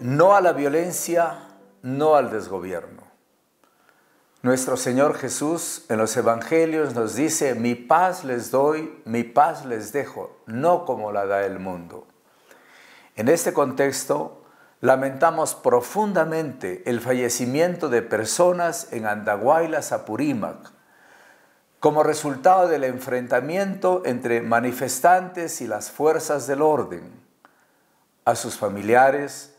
No a la violencia, no al desgobierno. Nuestro Señor Jesús en los Evangelios nos dice, mi paz les doy, mi paz les dejo, no como la da el mundo. En este contexto, lamentamos profundamente el fallecimiento de personas en Andahuayla, Apurímac, como resultado del enfrentamiento entre manifestantes y las fuerzas del orden. A sus familiares,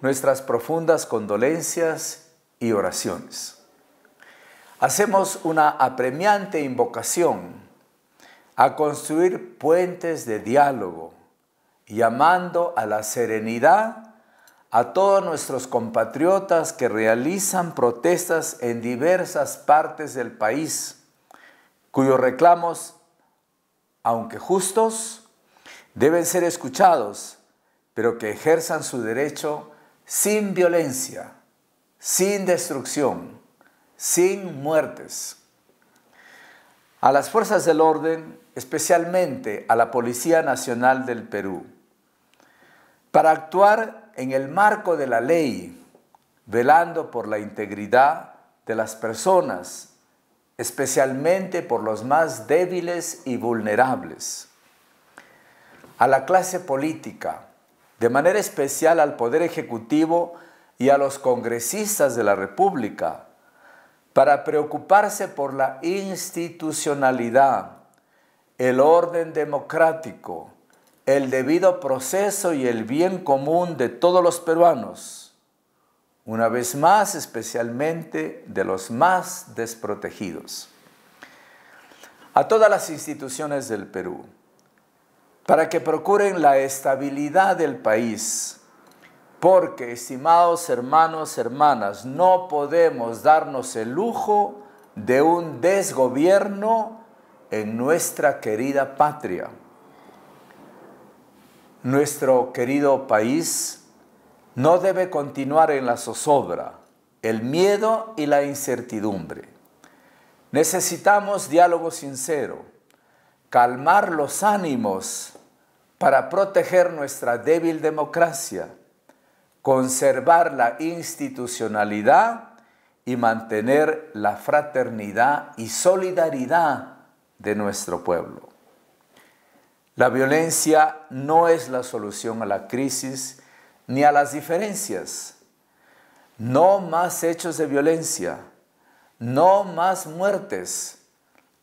nuestras profundas condolencias y oraciones. Hacemos una apremiante invocación a construir puentes de diálogo, llamando a la serenidad a todos nuestros compatriotas que realizan protestas en diversas partes del país, cuyos reclamos, aunque justos, deben ser escuchados, pero que ejerzan su derecho sin violencia, sin destrucción, sin muertes. A las fuerzas del orden, especialmente a la Policía Nacional del Perú, para actuar en el marco de la ley, velando por la integridad de las personas, especialmente por los más débiles y vulnerables. A la clase política, de manera especial al Poder Ejecutivo y a los congresistas de la República, para preocuparse por la institucionalidad, el orden democrático, el debido proceso y el bien común de todos los peruanos, una vez más especialmente de los más desprotegidos. A todas las instituciones del Perú, para que procuren la estabilidad del país. Porque, estimados hermanos, hermanas, no podemos darnos el lujo de un desgobierno en nuestra querida patria. Nuestro querido país no debe continuar en la zozobra, el miedo y la incertidumbre. Necesitamos diálogo sincero calmar los ánimos para proteger nuestra débil democracia, conservar la institucionalidad y mantener la fraternidad y solidaridad de nuestro pueblo. La violencia no es la solución a la crisis ni a las diferencias. No más hechos de violencia, no más muertes,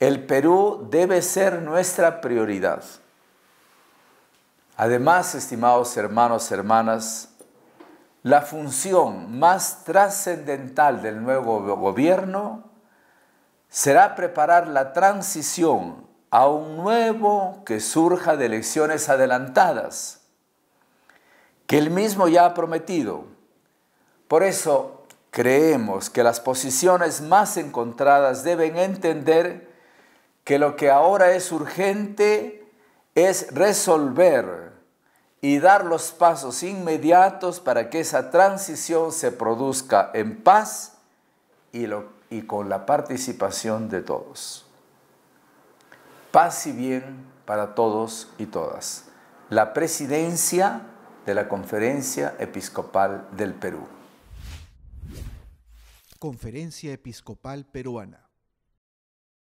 el Perú debe ser nuestra prioridad. Además, estimados hermanos, y hermanas, la función más trascendental del nuevo gobierno será preparar la transición a un nuevo que surja de elecciones adelantadas, que él mismo ya ha prometido. Por eso creemos que las posiciones más encontradas deben entender que lo que ahora es urgente es resolver y dar los pasos inmediatos para que esa transición se produzca en paz y, y con la participación de todos. Paz y bien para todos y todas. La presidencia de la Conferencia Episcopal del Perú. Conferencia Episcopal Peruana